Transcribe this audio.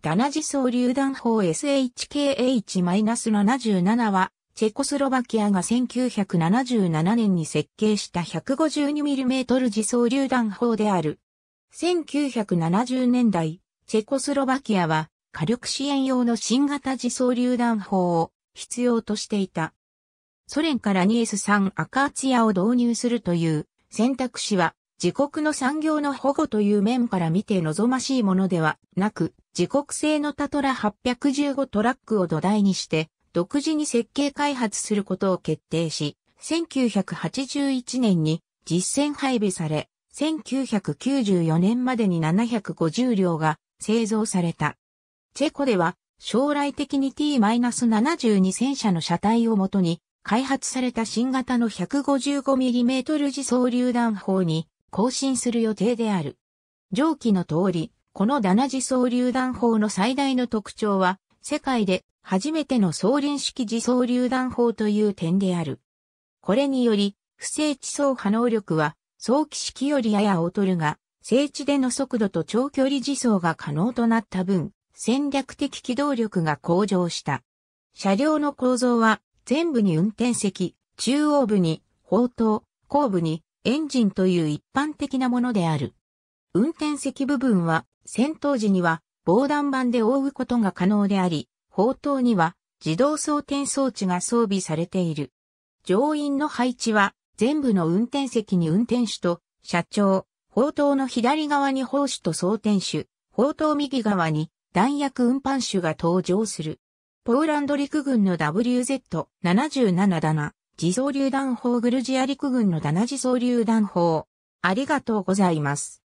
ダナジ総榴弾砲 SHKH-77 は、チェコスロバキアが1977年に設計した 152mm 自走榴弾砲である。1970年代、チェコスロバキアは火力支援用の新型自走榴弾砲を必要としていた。ソ連から 2S3 アカーツィアを導入するという選択肢は自国の産業の保護という面から見て望ましいものではなく、自国製のタトラ815トラックを土台にして、独自に設計開発することを決定し、1981年に実戦配備され、1994年までに750両が製造された。チェコでは将来的に T-72 戦車の車体をもとに開発された新型の 155mm 自走榴弾砲に更新する予定である。上記の通り、このダナジ総流弾砲の最大の特徴は、世界で初めての総輪式自走流弾砲という点である。これにより、不正地走破能力は、早期式よりやや劣るが、正地での速度と長距離自走が可能となった分、戦略的機動力が向上した。車両の構造は、全部に運転席、中央部に、砲塔、後部に、エンジンという一般的なものである。運転席部分は戦闘時には防弾板で覆うことが可能であり、砲塔には自動装填装置が装備されている。乗員の配置は全部の運転席に運転手と社長、砲塔の左側に砲手と装填手、砲塔右側に弾薬運搬手が登場する。ポーランド陸軍の WZ77 だな。自走榴弾砲グルジア陸軍の7自走榴弾砲。ありがとうございます。